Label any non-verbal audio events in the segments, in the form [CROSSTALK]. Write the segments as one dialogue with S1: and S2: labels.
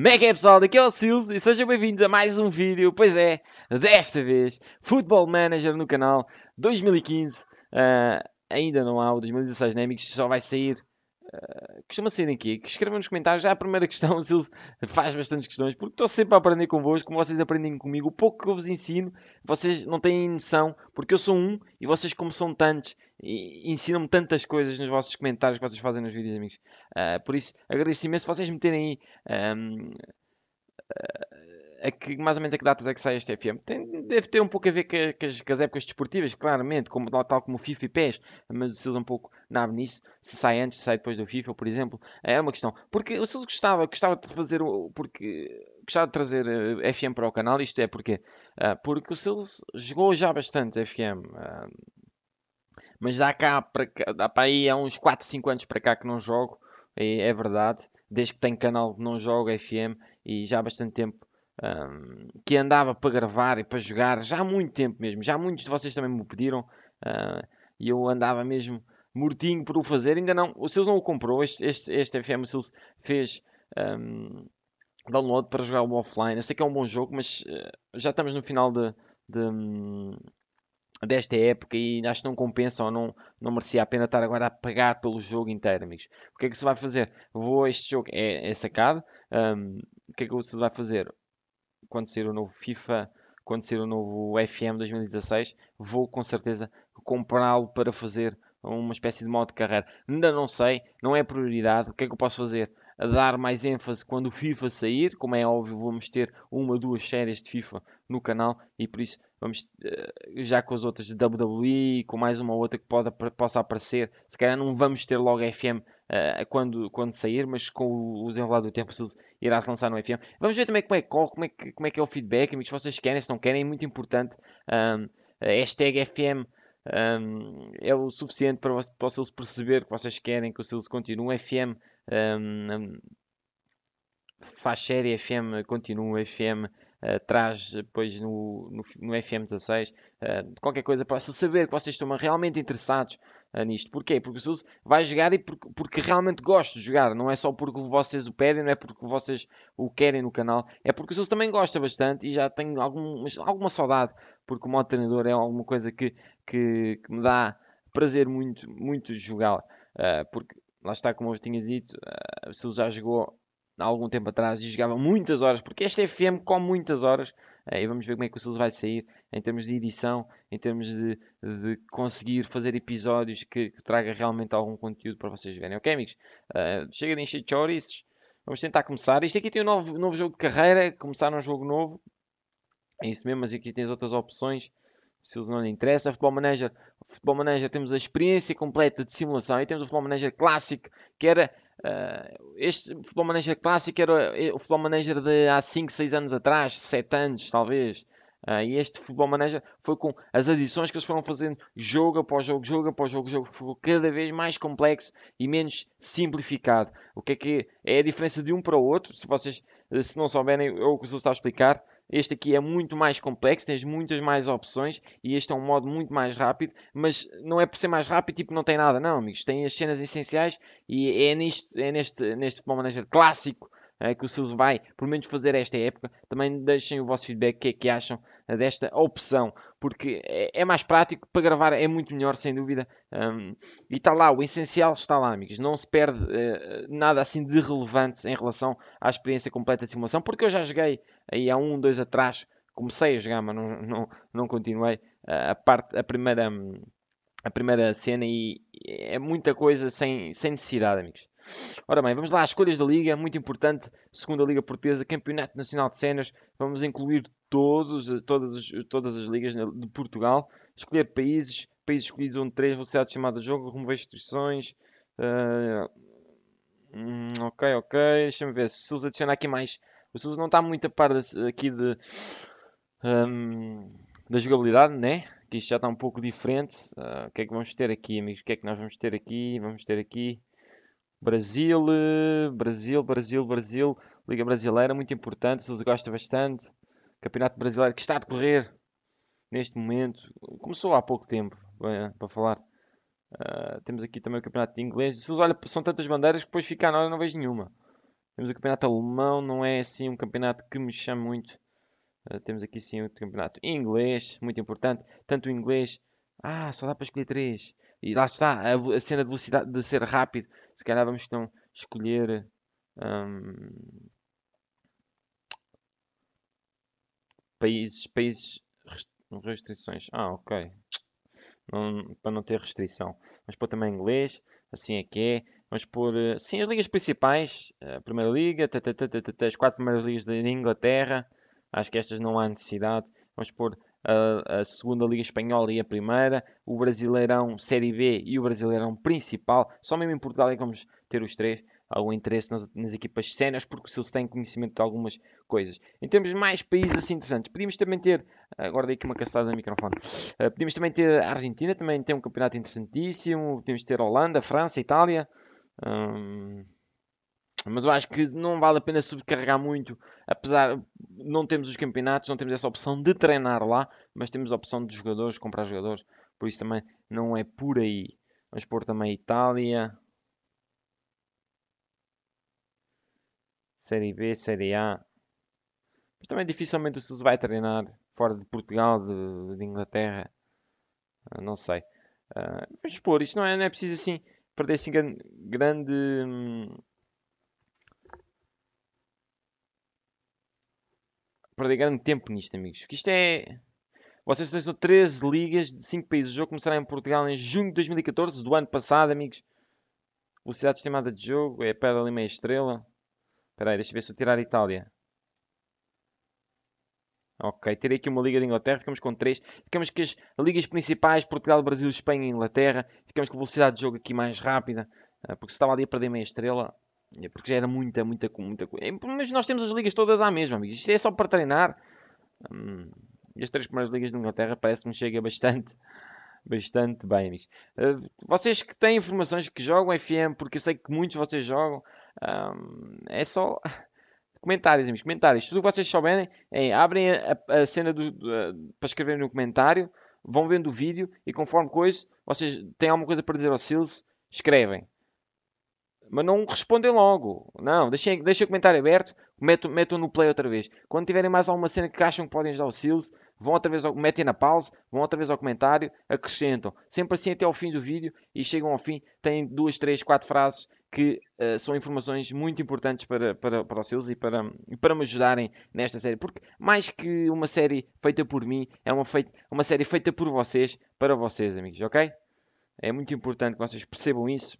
S1: Mega é, é pessoal? Aqui é o Sils e sejam bem-vindos a mais um vídeo, pois é, desta vez, Football Manager no canal 2015, uh, ah, ainda não há o 2016 que né, só vai sair ah, costuma ser aqui Que escrevam nos comentários já a primeira questão, se [LAUGHS] ele faz bastantes questões, porque estou sempre a aprender convosco, como vocês aprendem comigo, o pouco que eu vos ensino, vocês não têm noção, porque eu sou um e vocês, como são tantos, ensinam-me tantas coisas nos vossos comentários que vocês fazem nos vídeos, amigos. Uh, por isso, agradeço imenso vocês me terem aí. Um, uh, a que, mais ou menos a que datas é que sai este FM? Tem, deve ter um pouco a ver com, com, as, com as, épocas desportivas, claramente, como, tal como o FIFA e PES, mas o Silva um pouco nabe nisso, se sai antes, se sai depois do FIFA, por exemplo, é uma questão. Porque o Silva gostava, gostava de fazer, porque gostava de trazer eh, FM para o canal, isto é porque, ah, porque o Silva jogou já bastante FM, ah, mas dá cá, para, cá, dá para aí há uns 4, 5 anos para cá que não jogo, é verdade, desde que tenho canal não jogo FM e já há bastante tempo um, que andava para gravar e para jogar já há muito tempo mesmo. Já muitos de vocês também me pediram uh, e eu andava mesmo mortinho por o fazer. Ainda não, o seus não o comprou. Este, este, este FM Sils fez um, download para jogar o offline. Eu sei que é um bom jogo, mas uh, já estamos no final de, de um, desta época e acho que não compensa ou não, não merecia a pena estar agora a pagar pelo jogo inteiro, amigos. O que é que se vai fazer? Vou, este jogo é, é sacado. Um, o que é que se vai fazer? quando sair o novo FIFA, quando sair o novo FM 2016, vou com certeza comprá-lo para fazer uma espécie de modo de carreira. Ainda não sei, não é prioridade. O que é que eu posso fazer? dar mais ênfase quando o FIFA sair, como é óbvio, vamos ter uma, duas séries de FIFA no canal e por isso vamos eh, já com as outras de WWE, com mais uma outra que pode, possa aparecer. Se calhar não vamos ter logo FM eh, quando, quando sair, mas com o, desenrolar do tempo irá-se lançar no FM. Vamos ver também como é que como é que, como é, que é o feedback, amigos, se vocês querem, se não querem, é muito importante. Um, hashtag FM um, é o suficiente para, vocês o Sils perceber que vocês querem que o Sils continue. FM um, faz série, FM continua, FM eh, traz depois no, no, no FM16, uh, eh, qualquer coisa, se saber que vocês estão realmente interessados uh, nisto. Porquê? Porque o SUS vai jogar e porque, porque realmente gosto de jogar, não é só porque vocês o pedem, não é porque vocês o querem no canal, é porque o SUS também gosta bastante e já tenho algum, alguma saudade, porque o modo treinador é alguma coisa que, que, que me dá prazer muito, muito jogá-la. porque lá está, como eu tinha dito, uh, se já jogou há algum tempo atrás e jogava muitas horas, porque este FM com muitas horas. aí eh, vamos ver como é que o Silas vai sair em termos de edição, em termos de, de conseguir fazer episódios que, que, traga realmente algum conteúdo para vocês verem. Ok, amigos? Uh, chega de encher de chouriços. Vamos tentar começar. Isto aqui tem um novo, novo jogo de carreira, começar um jogo novo. É isso mesmo, mas aqui tens outras opções. Se não lhe interessa, Futebol Manager, Futebol Manager temos a experiência completa de simulação e temos o Futebol Manager clássico, que era Uh, este futebol manager clássico era eh, o futebol manager de há 5, 6 anos atrás, 7 anos talvez. Uh, e este futebol manager foi com as adições que eles foram fazendo jogo após jogo, jogo após jogo, jogo, ficou cada vez mais complexo e menos simplificado. O que é que é, a diferença de um para o outro? Se vocês eh, se não souberem, eu o que estou a explicar. Este aqui é muito mais complexo, tens muitas mais opções e este é um modo muito mais rápido, mas não é por ser mais rápido tipo não tem nada, não, amigos. Tem as cenas essenciais e é, nisto, é neste, neste Football Manager clássico eh, que o Silvio vai, pelo menos, fazer esta época. Também deixem o vosso feedback, o que é que acham eh, desta opção, porque é, é mais prático, para gravar é muito melhor, sem dúvida. Um, e está lá, o essencial está lá, amigos. Não se perde uh, nada assim de relevante em relação à experiência completa de simulação, porque eu já joguei aí há um, dois atrás, comecei a jogar, mas não, [LAUGHS] não, não continuei a, parte, a primeira hum, a primeira cena e é muita coisa sem, sem necessidade, amigos. Ora bem, vamos lá às escolhas da Liga, muito importante, segunda Liga Portuguesa, Campeonato Nacional de Cenas, vamos incluir todos, todas, todas as ligas de Portugal, escolher países, países escolhidos onde três de chamada de jogo, remover instruções, uh, ah, hum, ok, ok, deixa-me ver, se eles adicionar aqui mais o Sousa não está muito a par aqui de, um, da jogabilidade, né? Que isto já está um pouco diferente. Uh, o que é que vamos ter aqui, amigos? O que é que nós vamos ter aqui? Vamos ter aqui Brasil, Brasil, Brasil, Brasil. Liga Brasileira, muito importante. O Sousa gosta bastante. Campeonato Brasileiro que está a decorrer neste momento. Começou há pouco tempo, eh, para falar. Uh, temos aqui também o campeonato de inglês. Vocês olha, são tantas bandeiras que depois fica ah, na hora não vejo nenhuma. Temos o campeonato alemão, não é assim um campeonato que me chama muito. Uh, temos aqui sim o campeonato inglês, muito importante. Tanto o inglês. Ah, só dá para escolher três. E lá está, a, a cena de velocidade de ser rápido. Se calhar vamos então escolher. Um, países, países restrições. Ah, ok. Não, para não ter restrição. Mas pôr também inglês, assim é que é. Vamos por, eh, sim, as ligas principais, eh, a Primeira Liga, as quatro primeiras ligas da Inglaterra, acho que estas não há necessidade. Vamos por a, a, segunda Liga Espanhola e a primeira, o Brasileirão Série B e o Brasileirão Principal. Só mesmo em Portugal é que vamos ter os três. Algum interesse nas, nas equipas cenas, porque se eles têm conhecimento de algumas coisas. Em termos de mais países assim interessantes, podíamos também ter. Agora dei aqui uma caçada no microfone. Uh, podíamos também ter a Argentina, também tem um campeonato interessantíssimo. Podíamos ter a Holanda, a França, a Itália mas eu acho que não vale a pena subcarregar muito, apesar não temos os campeonatos, não temos essa opção de treinar lá, mas temos a opção de jogadores, comprar jogadores, por isso também não é por aí. Vamos pôr também Itália. Série B, Série A. Mas também dificilmente o Silvio vai treinar fora de Portugal, de, de Inglaterra. Ah, não sei. Uh, vamos pôr, isto não é, não é preciso assim perder assim grande, grande hum, perder grande tempo nisto, amigos. Que isto é. Vocês são 13 ligas de 5 países. O jogo começará em Portugal em junho de 2014, do ano passado, amigos. Velocidade estimada de jogo é pedra ali meia estrela. Espera aí, deixa eu ver se eu tirar a Itália. Ok, terei aqui uma Liga de Inglaterra, ficamos com 3. Ficamos com as ligas principais, Portugal, Brasil, Espanha e Inglaterra. Ficamos com a velocidade de jogo aqui mais rápida, eh, porque se estava ali a perder meia estrela, eh, porque já era muita, muita, muita coisa. Eh, mas nós temos as ligas todas à mesma, amigos. Isto é só para treinar. Hum, as três primeiras ligas de Inglaterra parece-me chega bastante, [LAUGHS] bastante bem, amigos. vocês que têm informações que jogam FM, porque eu sei que muitos vocês jogam, hum, é só Comentários, amigos, comentários. Tudo o que vocês souberem, é, abrem a, a cena do, do, uh, para escreverem no comentário, vão vendo o vídeo e conforme coisa, vocês têm alguma coisa para dizer ao Sils, escrevem. Mas não respondem logo. Não, deixem, deixem o comentário aberto, metam, metam no play outra vez. Quando tiverem mais alguma cena que acham que podem ajudar o Sils, vão outra vez, ao, metem na pausa, vão outra vez ao comentário, acrescentam. Sempre assim até ao fim do vídeo e chegam ao fim, têm duas, três, quatro frases que uh, são informações muito importantes para, para, para os seus e para, para me ajudarem nesta série. Porque mais que uma série feita por mim, é uma, feita uma série feita por vocês, para vocês, amigos, ok? É muito importante que vocês percebam isso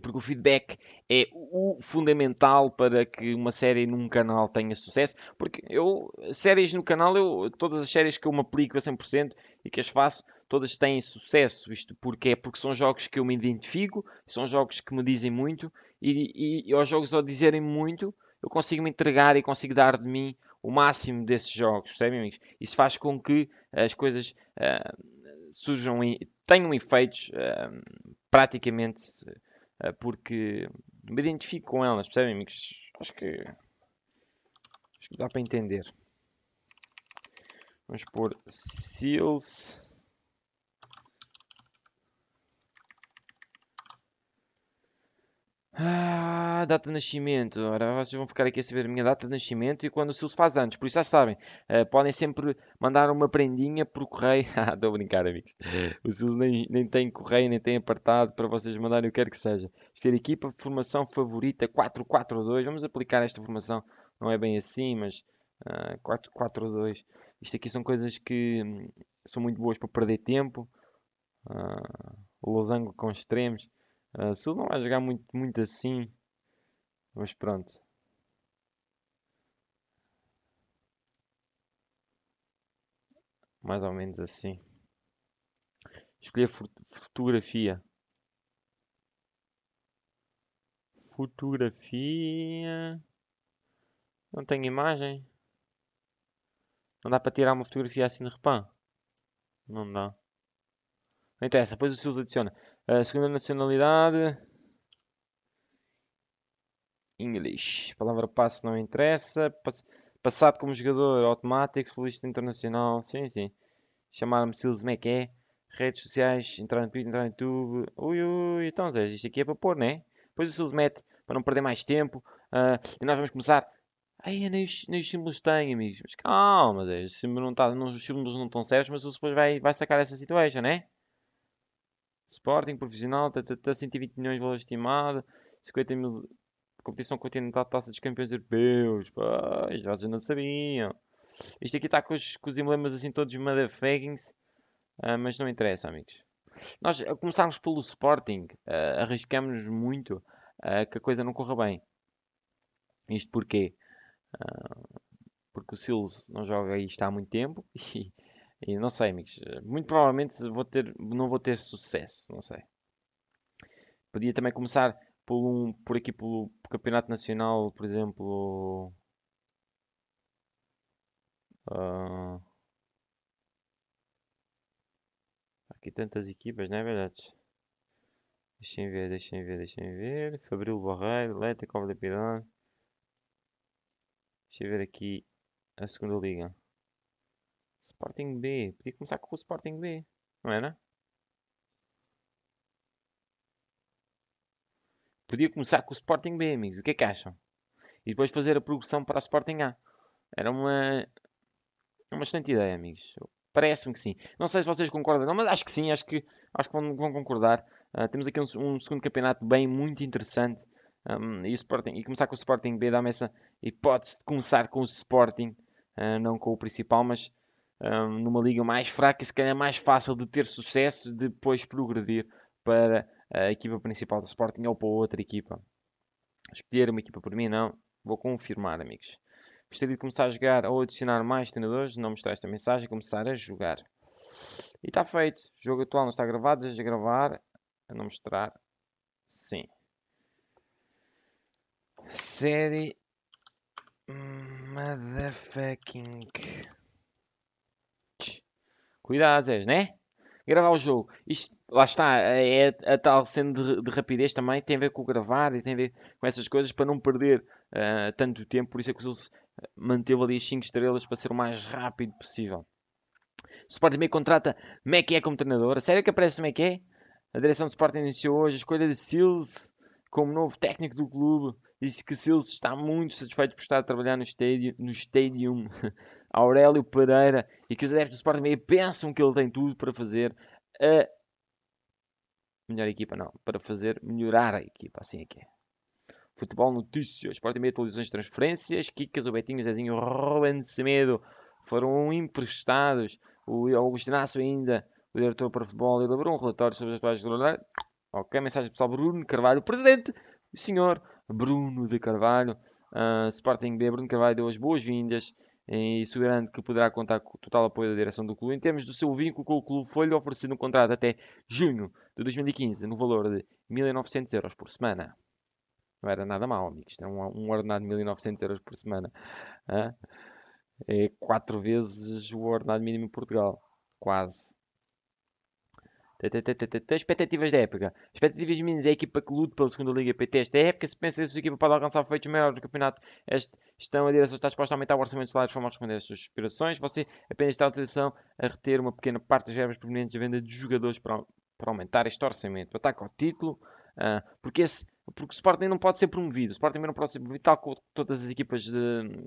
S1: porque o feedback é o fundamental para que uma série num canal tenha sucesso. Porque eu, séries no canal, eu, todas as séries que eu me aplico a 100% e que as faço, todas têm sucesso. Isto porque é porque são jogos que eu me identifico, são jogos que me dizem muito e, e, e aos jogos ao dizerem muito, eu consigo me entregar e consigo dar de mim o máximo desses jogos, percebem, amigos? Isso faz com que as coisas uh, surjam e tenham efeitos uh, praticamente eh, porque me identifico com elas, percebem, amigos? Acho que, acho que dá para entender. Vamos pôr Seals Ah, data de nascimento. Ora, vocês vão ficar aqui a saber a minha data de nascimento e quando o Silas faz antes. Por isso já sabem, uh, podem sempre mandar uma prendinha por correio. [LAUGHS] ah, estou a brincar, amigos. O Silas nem, nem tem correio, nem tem apartado para vocês mandarem o que quer que seja. Escolher equipa, formação favorita 4-4-2. Vamos aplicar esta formação. Não é bem assim, mas uh, ah, 4-4-2. Isto aqui são coisas que hum, são muito boas para perder tempo. Uh, losango com extremos. Uh, se ele não vai jogar muito, muito assim, mas pronto. Mais ou menos assim. Escolher fotografia. Fotografia. Não tenho imagem. Não dá para tirar uma fotografia assim no repã. Não dá. Não interessa, depois o Silas adiciona. A segunda nacionalidade. Inglês. Palavra passe não interessa. Passado como jogador automático, futebolista internacional. Sim, sim. Chamaram-me Silas Mequé. É Redes sociais, entrar no Twitter, entrar no YouTube. Ui, ui, então Zé, isto aqui é para pôr, né? Depois o Silas mete para não perder mais tempo. Uh, e nós vamos começar. Ai, nem os, nem os símbolos têm, amigos. Mas calma, Zé, os símbolos não, tá, não, os símbolos não estão certos, mas o depois vai, vai sacar essa situação, né? Sporting profissional, tá, 120 tá, tá milhões de valor estimado, 50 mil. Competição continental, taça dos campeões europeus. Pá, já vocês não sabiam. Isto aqui está com, com os, emblemas assim todos motherfuckings. Uh, mas não interessa, amigos. Nós a ah, começarmos pelo Sporting, uh, ah, arriscamos muito uh, que a coisa não corra bem. Isto porquê? Uh, porque o Sils não joga isto há muito tempo [LAUGHS] e, e não sei, amigos. Muito provavelmente vou ter, não vou ter sucesso. Não sei. Podia também começar por, um, por aqui pelo Campeonato Nacional, por exemplo. Uh... Aqui tantas equipas, não é verdade? Deixem ver, deixem ver, deixem ver. Fabril Barreiro, Leite, Cova da Pirão. Deixa eu ver aqui a segunda liga. Sporting B, Podia começar com o Sporting B, não era? É, né? Podia começar com o Sporting B, amigos. O que é que acham? E depois fazer a progressão para o Sporting A. Era uma, uma excelente ideia, amigos. Parece-me que sim. Não sei se vocês concordam, não, mas acho que sim. Acho que, acho que vão, vão concordar. Uh, temos aqui um, um, segundo campeonato bem muito interessante. Um, e, Sporting, e começar com o Sporting B dá-me essa hipótese de começar com o Sporting, uh, não com o principal, mas um, numa liga mais fraca e se calhar mais fácil de ter sucesso de depois progredir para a equipa principal do Sporting ou para outra equipa. Escolher uma equipa por mim, não. Vou confirmar, amigos. Gostaria de começar a jogar ou adicionar mais treinadores. Não mostrar esta mensagem. Começar a jogar. E está feito. O jogo atual não está gravado. Desejo gravar. A não mostrar. Sim. Série. Motherfucking. Cuidado, Zé, né? Gravar o jogo. Isto, lá está, é, é a tal cena de, de, rapidez também, tem a ver com o gravar e tem a ver com essas coisas para não perder uh, tanto tempo. Por isso é que o Silvio ah, manteve ali as 5 estrelas para ser o mais rápido possível. O Sporting B contrata é como treinador. A sério que aparece é? A direção do Sporting iniciou hoje a escolha de Silvio como novo técnico do clube, disse que Silva está muito satisfeito por estar a trabalhar no, estádio, no Stadium [LAUGHS] Aurélio Pereira e que os adeptos do Sporting Meia pensam que ele tem tudo para fazer a melhor equipa, não, para fazer melhorar a equipa, assim é que é. Futebol Notícias, Sporting Meia, televisões de transferências, Kikas, o Betinho, Zezinho, de Semedo foram emprestados, o Augusto Inácio ainda, o diretor para futebol, elaborou um relatório sobre as páginas atuais Ok? Mensagem pessoal: Bruno Carvalho, presidente, senhor Bruno de Carvalho. Uh, Sporting B, Bruno Carvalho deu as boas-vindas e assegurando que poderá contar com o total apoio da direção do clube. Em termos do seu vínculo com o clube, foi-lhe oferecido um contrato até junho de 2015, no valor de 1.900 euros por semana. Não era nada mal, amigos. Era é um, um ordenado de 1.900 euros por semana. Ah? É quatro vezes o ordenado mínimo em Portugal. Quase. Expectativas da época. Expectativas mínimas é a equipa que luta pela segunda Liga PT esta época. Se pensa que a sua equipa pode alcançar feitos maiores no campeonato, esta gestão a direção está disposta a aumentar o orçamento dos salários de forma a responder às suas aspirações. Você apenas está utilização a reter uma pequena parte das verbas provenientes da venda de jogadores para, para aumentar este orçamento. O ataque ao título, uh, porque esse porque o Sporting não pode ser promovido. O Sporting não pode ser promovido, tal como todas as equipas de,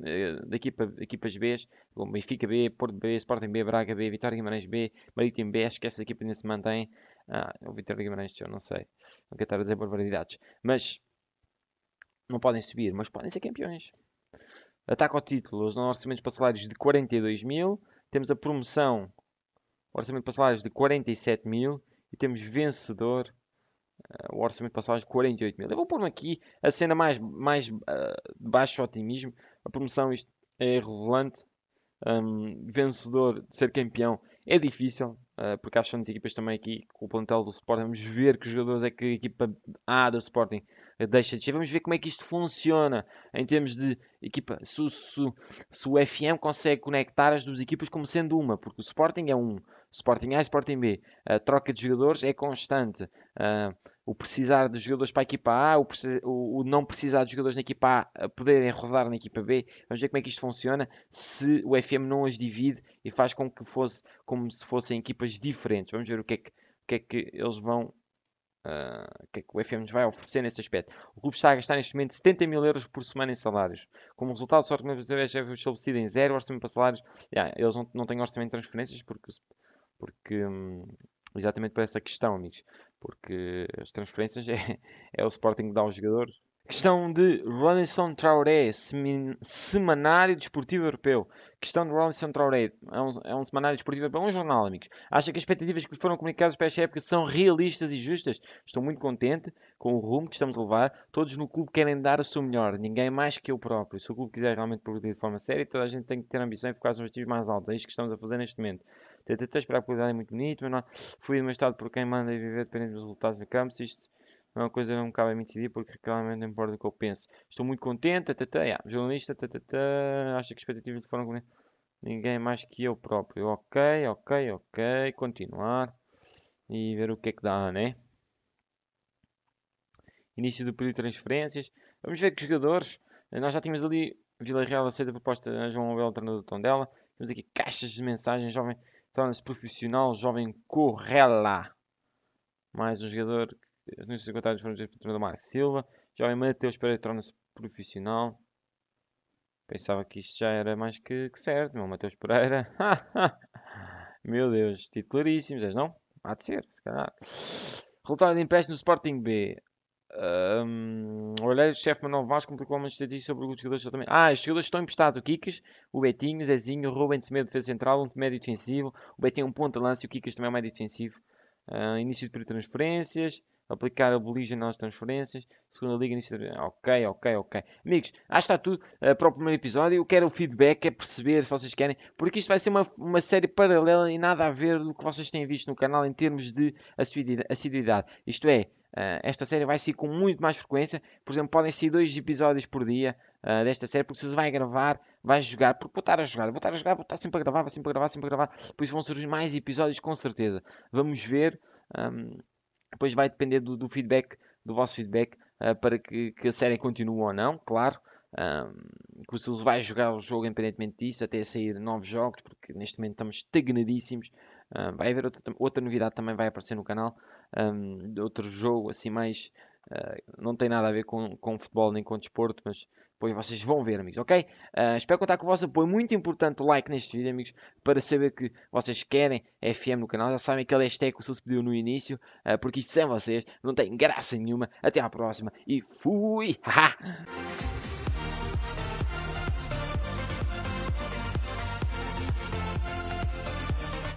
S1: eh, de equipa, equipas B, como Benfica B, Porto B, Sporting B, Braga B, Vitória Guimarães B, Marítimo B, acho que essas equipas ainda se mantêm. Ah, o Vitória Guimarães, eu não sei. Não quero estar a dizer barbaridades. Mas não podem subir, mas podem ser campeões. Ataque ao título, os orçamentos para salários de 42 mil. Temos a promoção, orçamento para salários de 47 mil. E temos vencedor o orçamento passado aos 48 mil. Eu vou pôr-me aqui a cena mais, mais uh, baixo otimismo. A promoção isto é irrelevante. Um, vencedor de ser campeão é difícil. Ah, porque acho que são as equipas também aqui com o plantel do Sporting. Vamos ver que jogadores é que a equipa A do Sporting deixa de ser. Vamos ver como é que isto funciona em termos de equipa. Se, se, se o FM consegue conectar as duas equipas como sendo uma, porque o Sporting é um, Sporting A e Sporting B. A troca de jogadores é constante. Uh, o precisar de jogadores para a equipa A, o, o, não precisar de jogadores na equipa A poderem rodar na equipa B. Vamos ver como é que isto funciona se o FM não as divide e faz com que fosse como se fossem equipas diferentes. Vamos ver o que é que, que, é que eles vão. Uh, o que é que o FM nos vai oferecer nesse aspecto? O clube está a gastar neste momento 70 mil euros por semana em salários. Como resultado, só que foi estabelecido em zero orçamento para salários. Yeah, eles não, não têm orçamento de transferências porque, porque hum, exatamente para essa questão, amigos. Porque as transferências [LAUGHS] é, é o Sporting que dá aos jogadores Questão de Ronison Traoré, Semanário Desportivo Europeu. Questão de Ronison Traoré, é um, é um Semanário Desportivo Europeu, é um jornal, amigos. Acha que as expectativas que foram comunicadas para esta época são realistas e justas? Estou muito contente com o rumo que estamos a levar. Todos no clube querem dar o seu melhor, ninguém mais que eu próprio. Se o clube quiser realmente progredir de forma séria, toda a gente tem que ter ambição e focar nos objetivos mais altos. É isto que estamos a fazer neste momento. Tentei esperar a qualidade é muito bonito, mas não. Fui demonstrado por quem manda e viver dependendo dos resultados no campo. Se isto é uma coisa que não cabe a mim decidir porque claramente não importa o que eu penso. Estou muito contente, tata, yeah. jornalista, tata, acho que expectativas foram com ninguém mais que eu próprio. Ok, ok, ok, continuar e ver o que é que dá, né? Início do período de transferências. Vamos ver que jogadores. Nós já tínhamos ali Vila Real aceita a proposta de João Abel, treinador do dela. Temos aqui caixas de mensagens, jovem torna-se profissional, jovem Correla. Mais um jogador os números encontrados foram de pelo Marco Silva. Jovem Mateus Pereira torna-se profissional. Pensava que isto já era mais que, que certo, meu Mateus Pereira. [LAUGHS] meu Deus, claríssimo, mas não? Há de ser, se calhar. Relatório de empréstimo do Sporting B. Um, o chefe Manuel Vaz complicou uma estatística sobre os jogadores também. Ah, os jogadores estão emprestados. O Kikas, o Betinho, o Zezinho, o Rubens Semedo, defesa central, um médio defensivo. O Betinho é um de lance e o Kikas também é um médio defensivo. Uh, início de transferências aplicar a aboligem nas transferências, segunda liga, Ok, ok, ok. Amigos, acho que está tudo uh, para o primeiro episódio. Eu quero o feedback, é perceber se vocês querem, porque isto vai ser uma, uma série paralela e nada a ver do que vocês têm visto no canal em termos de assiduidade. Isto é, uh, esta série vai ser com muito mais frequência. Por exemplo, podem ser dois episódios por dia uh, desta série, porque vocês vão gravar, vai jogar, porque vou estar a jogar, vou estar a jogar, vou estar sempre a gravar, vou sempre a gravar, sempre a gravar. Por isso vão surgir mais episódios com certeza. Vamos ver. Um, depois vai depender do, do feedback, do vosso feedback, uh, para que, que, a série continue ou não, claro. Um, que o Silvio vai jogar o jogo independentemente disso, até sair novos jogos, porque neste momento estamos estagnadíssimos. Ah, vai haver outra, outra novidade também vai aparecer no canal, um, outro jogo assim mais. Uh, não tem nada a ver com, com futebol nem com desporto, mas Pois vocês vão ver, amigos, ok? Uh, espero contar com o vosso apoio. Muito importante o like neste vídeo, amigos, para saber que vocês querem FM no canal. Já sabem aquele hashtag que o Sus pediu no início, uh, porque isto sem vocês não tem graça nenhuma. Até à próxima e fui! [LAUGHS]